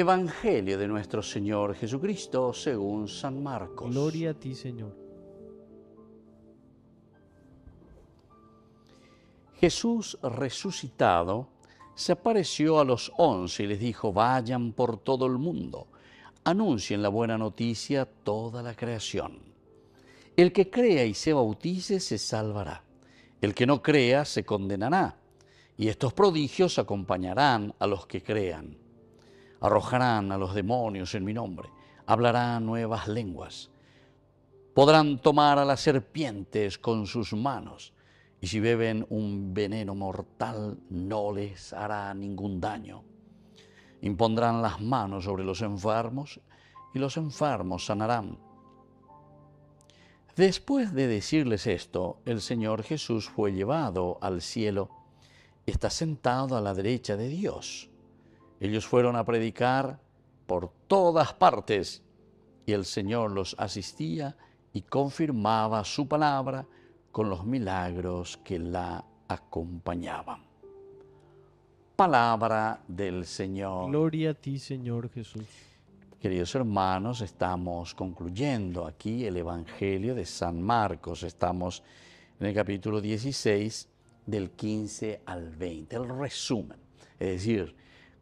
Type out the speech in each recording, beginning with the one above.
Evangelio de nuestro Señor Jesucristo según San Marcos. Gloria a ti, Señor. Jesús resucitado se apareció a los once y les dijo, vayan por todo el mundo, anuncien la buena noticia a toda la creación. El que crea y se bautice se salvará, el que no crea se condenará, y estos prodigios acompañarán a los que crean arrojarán a los demonios en mi nombre, hablarán nuevas lenguas, podrán tomar a las serpientes con sus manos, y si beben un veneno mortal no les hará ningún daño. Impondrán las manos sobre los enfermos y los enfermos sanarán. Después de decirles esto, el Señor Jesús fue llevado al cielo y está sentado a la derecha de Dios ellos fueron a predicar por todas partes y el Señor los asistía y confirmaba su palabra con los milagros que la acompañaban. Palabra del Señor. Gloria a ti, Señor Jesús. Queridos hermanos, estamos concluyendo aquí el Evangelio de San Marcos. Estamos en el capítulo 16 del 15 al 20, el resumen. Es decir,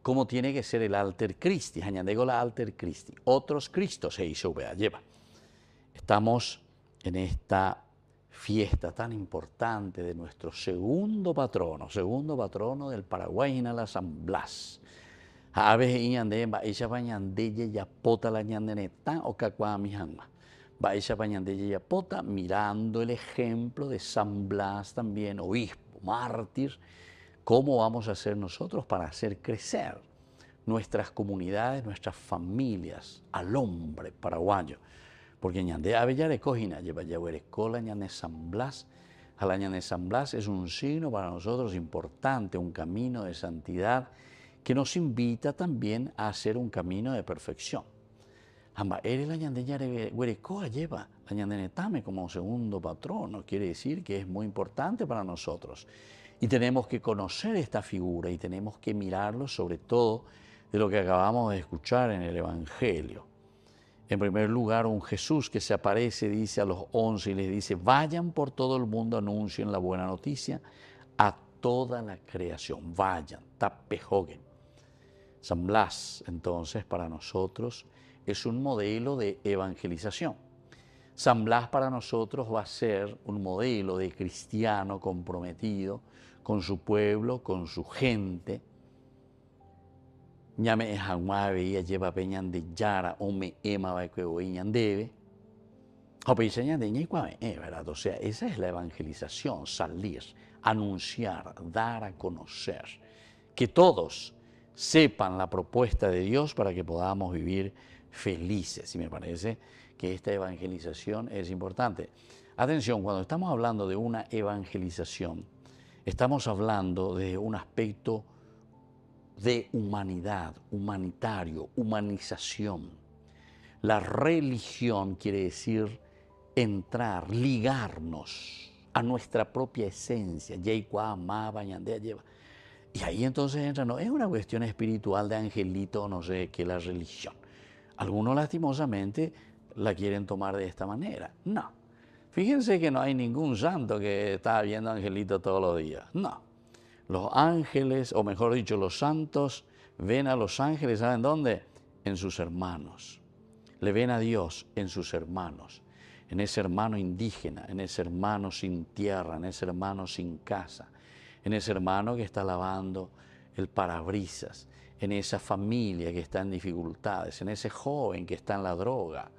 Cómo tiene que ser el alter Christi, añadego la alter Christi, otros Cristos e hizo vea lleva. Estamos en esta fiesta tan importante de nuestro segundo patrono, segundo patrono del Paraguay, la San Blas. ave ella bañandelle pota la ñandeneta o cacua mi Baisha ya pota mirando el ejemplo de San Blas también, obispo, mártir, ¿Cómo vamos a hacer nosotros para hacer crecer nuestras comunidades, nuestras familias, al hombre paraguayo? Porque ñande avellare cojina, lleva San Blas. Alaña de San Blas es un signo para nosotros importante, un camino de santidad que nos invita también a hacer un camino de perfección. Amba, eres la ñande lleva la como segundo patrono, quiere decir que es muy importante para nosotros. Y tenemos que conocer esta figura y tenemos que mirarlo sobre todo de lo que acabamos de escuchar en el Evangelio. En primer lugar, un Jesús que se aparece, dice a los once y les dice, vayan por todo el mundo, anuncien la buena noticia a toda la creación, vayan, tapejogen. San Blas, entonces, para nosotros es un modelo de evangelización San Blas para nosotros va a ser un modelo de cristiano comprometido con su pueblo, con su gente. lleva peñan de yara, ¿verdad? O sea, esa es la evangelización, salir, anunciar, dar a conocer. Que todos sepan la propuesta de Dios para que podamos vivir felices. Y me parece que esta evangelización es importante. Atención, cuando estamos hablando de una evangelización, estamos hablando de un aspecto de humanidad, humanitario, humanización. La religión quiere decir entrar, ligarnos a nuestra propia esencia. Y ahí entonces entra, no es una cuestión espiritual de angelito, no sé qué, la religión. Algunos lastimosamente la quieren tomar de esta manera. No. Fíjense que no hay ningún santo que está viendo angelitos todos los días. No. Los ángeles, o mejor dicho, los santos, ven a los ángeles, ¿saben dónde? En sus hermanos. Le ven a Dios en sus hermanos, en ese hermano indígena, en ese hermano sin tierra, en ese hermano sin casa, en ese hermano que está lavando el parabrisas, en esa familia que está en dificultades, en ese joven que está en la droga,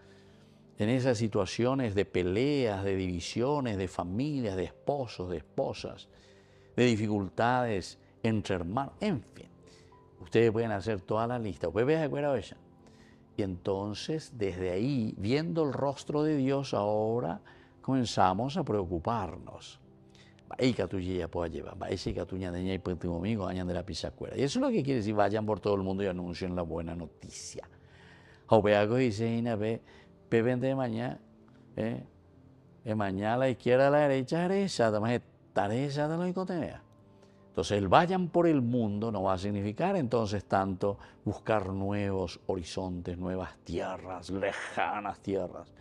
en esas situaciones de peleas, de divisiones, de familias, de esposos, de esposas, de dificultades entre hermanos, en fin. Ustedes pueden hacer toda la lista. Ustedes de ella. Y entonces, desde ahí, viendo el rostro de Dios, ahora comenzamos a preocuparnos. Y ya pueda llevar, de y pues de la Y eso es lo que quiere decir, vayan por todo el mundo y anuncien la buena noticia. O ve y Pepen de mañana, ¿eh? De mañana a la izquierda, a la derecha, derecha, además derecha de los incontinencia. Entonces, el vayan por el mundo no va a significar entonces tanto buscar nuevos horizontes, nuevas tierras, lejanas tierras.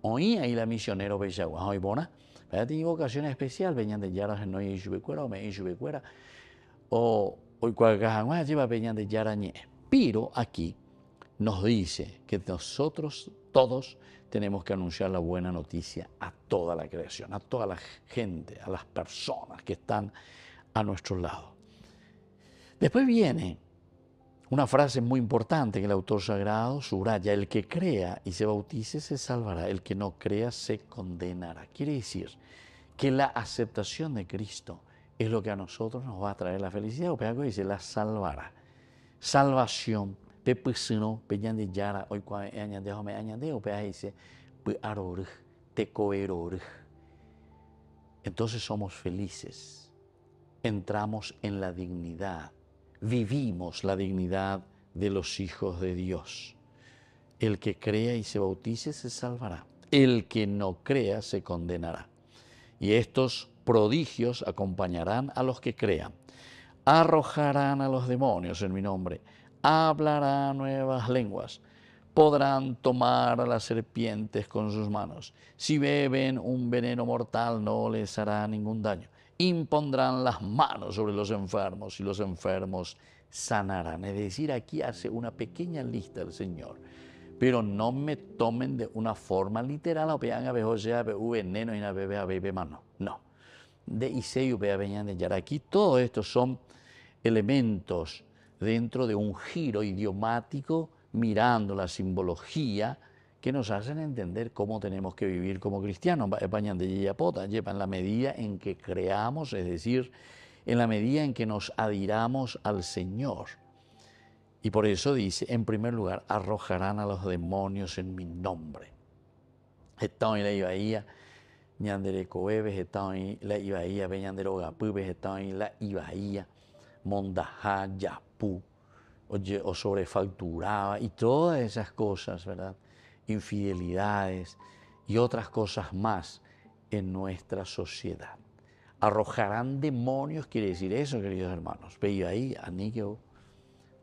Hoy ahí la misionero Bellagua, hoy bona, ¿verdad? Tiene vocación especial, venían de Yaras en Noy Yubecuera o Me Yubecuera, o hoy cualquier lleva venían de Yarañé. Pero aquí nos dice que nosotros todos tenemos que anunciar la buena noticia a toda la creación, a toda la gente, a las personas que están a nuestro lado. Después viene una frase muy importante que el autor sagrado subraya, el que crea y se bautice se salvará, el que no crea se condenará. Quiere decir que la aceptación de Cristo es lo que a nosotros nos va a traer la felicidad, o Pedro dice, la salvará. Salvación entonces somos felices entramos en la dignidad vivimos la dignidad de los hijos de Dios el que crea y se bautice se salvará el que no crea se condenará y estos prodigios acompañarán a los que crean arrojarán a los demonios en mi nombre hablará nuevas lenguas, podrán tomar a las serpientes con sus manos, si beben un veneno mortal no les hará ningún daño, impondrán las manos sobre los enfermos y los enfermos sanarán. Es decir, aquí hace una pequeña lista el Señor. Pero no me tomen de una forma literal, o vean a veneno y a mano. No. De Iseu, de Aquí todo estos son elementos dentro de un giro idiomático mirando la simbología que nos hacen entender cómo tenemos que vivir como cristianos. en la medida en que creamos, es decir, en la medida en que nos adhiramos al Señor. Y por eso dice, en primer lugar, arrojarán a los demonios en mi nombre. Están en la Ibaía, la Ibaía, en la Ibaía. Mondajá, Yapú, o, sobrefacturaba, y todas esas cosas, ¿verdad? Infidelidades y otras cosas más en nuestra sociedad. Arrojarán demonios, quiere decir eso, queridos hermanos. veo ahí, anillo,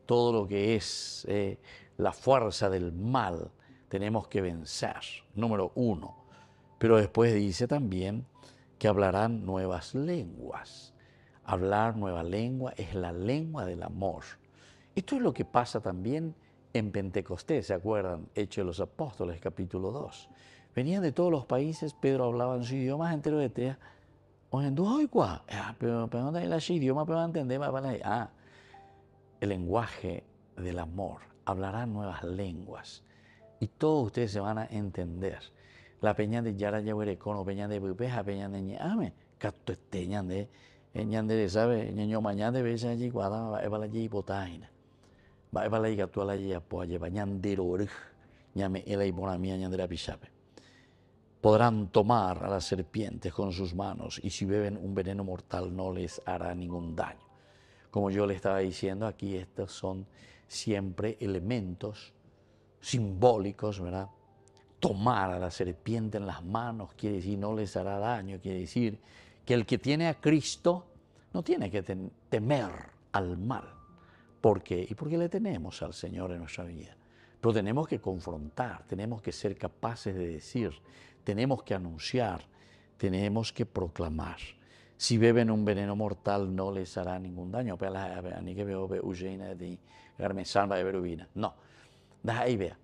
todo lo que es eh, la fuerza del mal, tenemos que vencer, número uno. Pero después dice también que hablarán nuevas lenguas hablar nueva lengua es la lengua del amor. Esto es lo que pasa también en Pentecostés, ¿se acuerdan? Hechos de los Apóstoles, capítulo 2. Venían de todos los países, Pedro hablaba en su idioma entero de tea. O en cuá. Ah, pero idioma, pero entender, Ah, el lenguaje del amor. Hablarán nuevas lenguas y todos ustedes se van a entender. La peña de Yara Yahuerecono, peña de Bupeja, peña de Ñame, Catuesteña de sabe podrán tomar a las serpientes con sus manos y si beben un veneno mortal no les hará ningún daño como yo le estaba diciendo aquí estos son siempre elementos simbólicos verdad tomar a la serpiente en las manos quiere decir no les hará daño quiere decir que el que tiene a Cristo no tiene que temer al mal. ¿Por qué? Y porque le tenemos al Señor en nuestra vida. Pero tenemos que confrontar, tenemos que ser capaces de decir, tenemos que anunciar, tenemos que proclamar. Si beben un veneno mortal no les hará ningún daño. No, ahí vea.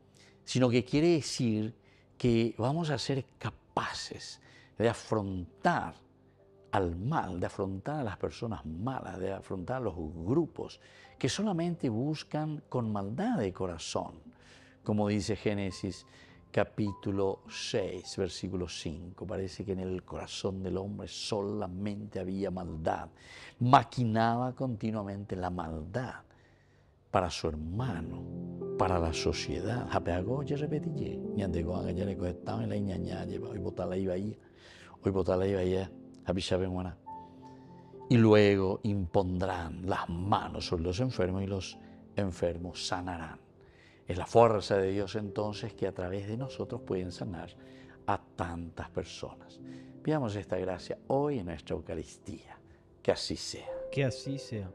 Sino que quiere decir que vamos a ser capaces de afrontar al mal, de afrontar a las personas malas, de afrontar a los grupos que solamente buscan con maldad de corazón, como dice Génesis capítulo 6, versículo 5. Parece que en el corazón del hombre solamente había maldad. Maquinaba continuamente la maldad para su hermano, para la sociedad. Y luego impondrán las manos sobre los enfermos y los enfermos sanarán. Es la fuerza de Dios entonces que a través de nosotros pueden sanar a tantas personas. Pidamos esta gracia hoy en nuestra Eucaristía. Que así sea. Que así sea.